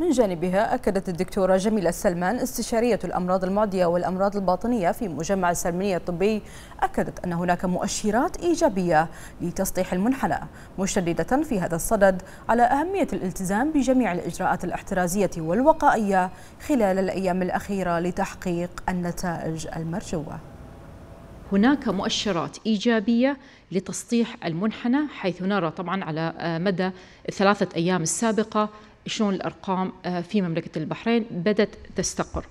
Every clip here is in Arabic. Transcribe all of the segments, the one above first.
من جانبها أكدت الدكتورة جميلة السلمان استشارية الأمراض المعدية والأمراض الباطنية في مجمع السلمانية الطبي أكدت أن هناك مؤشرات إيجابية لتسطيح المنحنى مشددة في هذا الصدد على أهمية الالتزام بجميع الإجراءات الاحترازية والوقائية خلال الأيام الأخيرة لتحقيق النتائج المرجوة هناك مؤشرات إيجابية لتسطيح المنحنى حيث نرى طبعا على مدى الثلاثة أيام السابقة شلون الأرقام آه، في مملكة البحرين بدت تستقر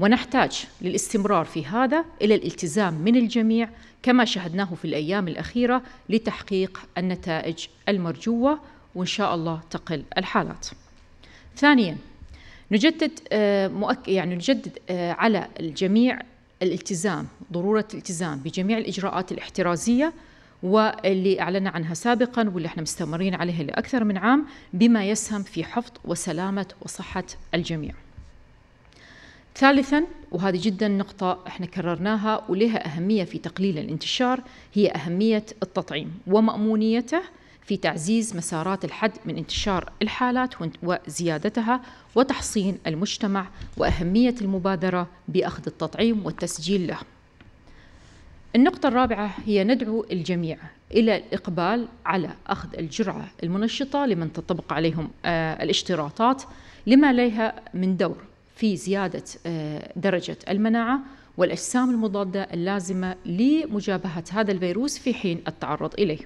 ونحتاج للاستمرار في هذا إلى الالتزام من الجميع كما شهدناه في الأيام الأخيرة لتحقيق النتائج المرجوة وإن شاء الله تقل الحالات ثانيا نجدد آه، مؤك... يعني نجدد آه، على الجميع الالتزام ضرورة الالتزام بجميع الإجراءات الاحترازية واللي أعلنا عنها سابقا واللي احنا مستمرين عليها لأكثر من عام بما يسهم في حفظ وسلامة وصحة الجميع ثالثا وهذه جدا نقطة احنا كررناها ولها أهمية في تقليل الانتشار هي أهمية التطعيم ومأمونيته في تعزيز مسارات الحد من انتشار الحالات وزيادتها وتحصين المجتمع وأهمية المبادرة بأخذ التطعيم والتسجيل له النقطة الرابعة هي ندعو الجميع إلى الإقبال على أخذ الجرعة المنشطة لمن تطبق عليهم آه، الاشتراطات لما لها من دور في زيادة آه، درجة المناعة والأجسام المضادة اللازمة لمجابهة هذا الفيروس في حين التعرض إليه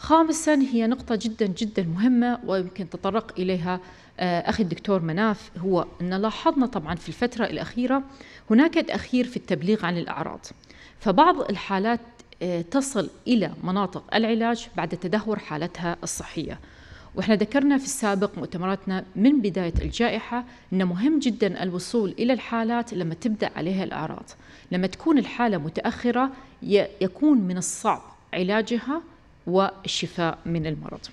خامسا هي نقطة جدا جدا مهمة ويمكن تطرق إليها آه، أخي الدكتور مناف هو أن لاحظنا طبعا في الفترة الأخيرة هناك تأخير في التبليغ عن الأعراض فبعض الحالات آه، تصل إلى مناطق العلاج بعد تدهور حالتها الصحية واحنا ذكرنا في السابق مؤتمراتنا من بداية الجائحة أنه مهم جدا الوصول إلى الحالات لما تبدأ عليها الأعراض لما تكون الحالة متأخرة يكون من الصعب علاجها والشفاء من المرض